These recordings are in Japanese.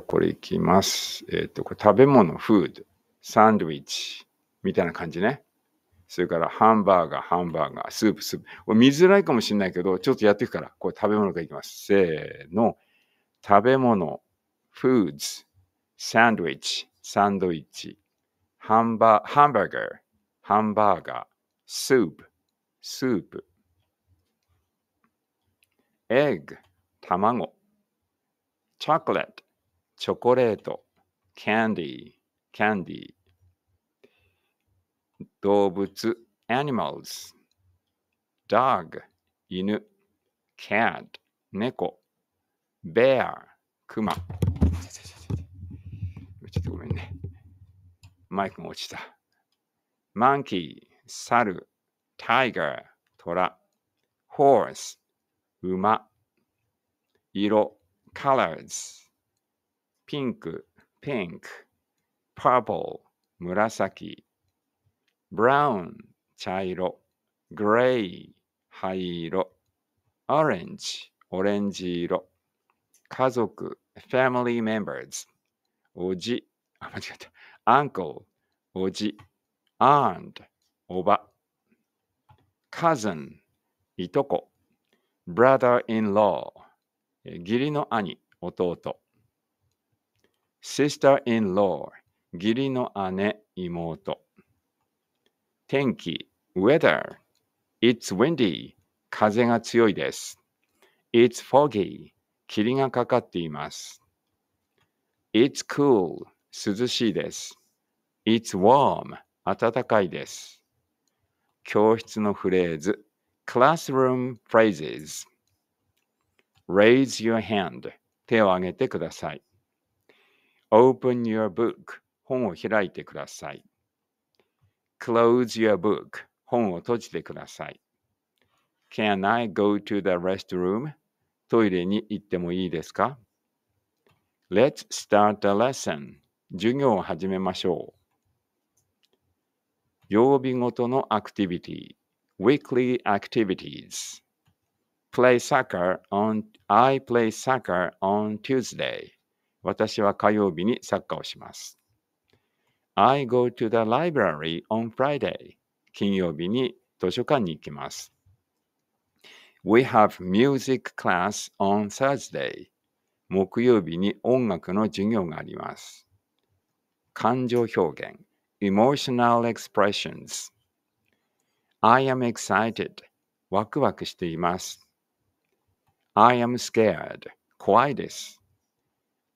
これいきます。えっ、ー、と、これ食べ物、フード、サンドイッチ、みたいな感じね。それからハンバーガー、ハンバーガー、スープ、スープ。見づらいかもしれないけど、ちょっとやっていくから、これ食べ物からいきます。せーの。食べ物、フーズ、サンドイッチ、サンドイッチ、ハンバハンバーガー、ハンバーガー、スープ、スープ、エッグ、卵、チョコレート、チョコレート、キャンディー、キャンディー。動物、animals。dog、犬。c a 猫。bear、熊。ちょっとごめんね。マイクも落ちた。マンキー、猿。タイガー、虎。horse、馬。色、colors。ピンク、ピンク、purple、紫、brown、茶色、gray、灰色、orange、オレンジ色、家族、family members、おじ、あ、間違った、uncle、おじ、aunt、おば、cousin、いとこ、brother-in-law、義理の兄、弟。sister-in-law 義理の姉妹天気 weather it's windy 風が強いです it's foggy 霧がかかっています it's cool 涼しいです it's warm 暖かいです教室のフレーズ classroom phrases raise your hand 手を挙げてください Open your book 本を開いてください。Close your book 本を閉じてください。Can I go to the restroom? トイレに行ってもいいですか ?Let's start a lesson 授業を始めましょう。曜日ごとのアクティビティ Weekly activities Play soccer on I play soccer on Tuesday 私は火曜日に作家をします。I go to the library on Friday. 金曜日に図書館に行きます。We have music class on Thursday. 木曜日に音楽の授業があります。感情表現 emotional expressions I am excited ワクワクしています。I am scared 怖いです。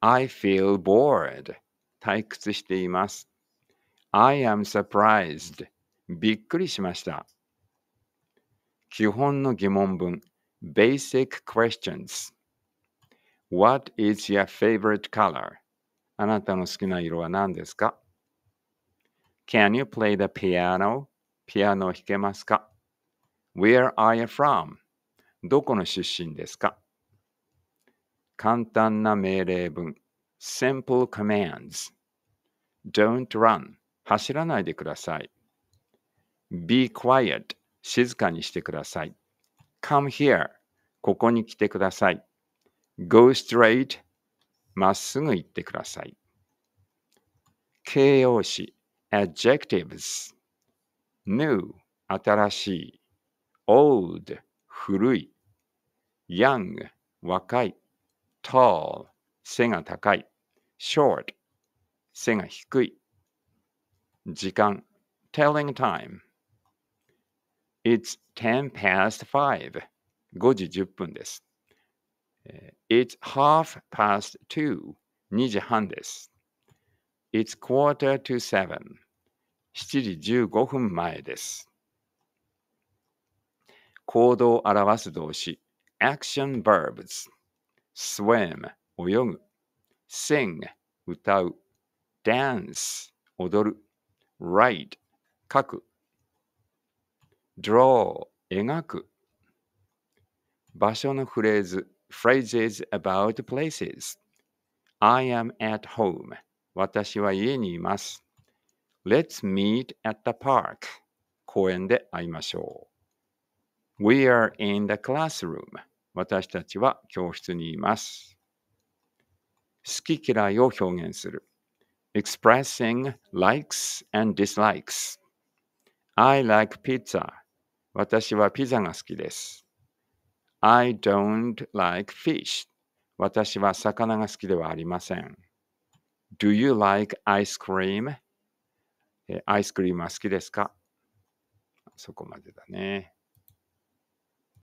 I feel bored. 退屈しています。I am surprised. びっくりしました。基本の疑問文 Basic questions. What is your favorite color? あなたの好きな色は何ですか ?Can you play the piano? ピアノを弾けますか ?Where are you from? どこの出身ですか簡単な命令文 simple commands don't run 走らないでください be quiet 静かにしてください come here ここに来てください go straight まっすぐ行ってください形容詞 adjectives new 新しい old 古い young 若い tall 背が高い short 背が低い時間 telling time It's ten past five 5時10分です It's half past two 2時半です It's quarter to seven 7時15分前です行動を表す動詞 action verbs swim 泳ぐ sing 歌う dance 踊る write 書く draw 描く場所のフレーズ phrases about places I am at home 私は家にいます Let's meet at the park 公園で会いましょう We are in the classroom 私たちは教室にいます。好き嫌いを表現する。expressing likes and dislikes. I like pizza. 私はピザが好きです。I don't like fish. 私は魚が好きではありません。Do you like ice cream? アイスクリームは好きですかそこまでだね。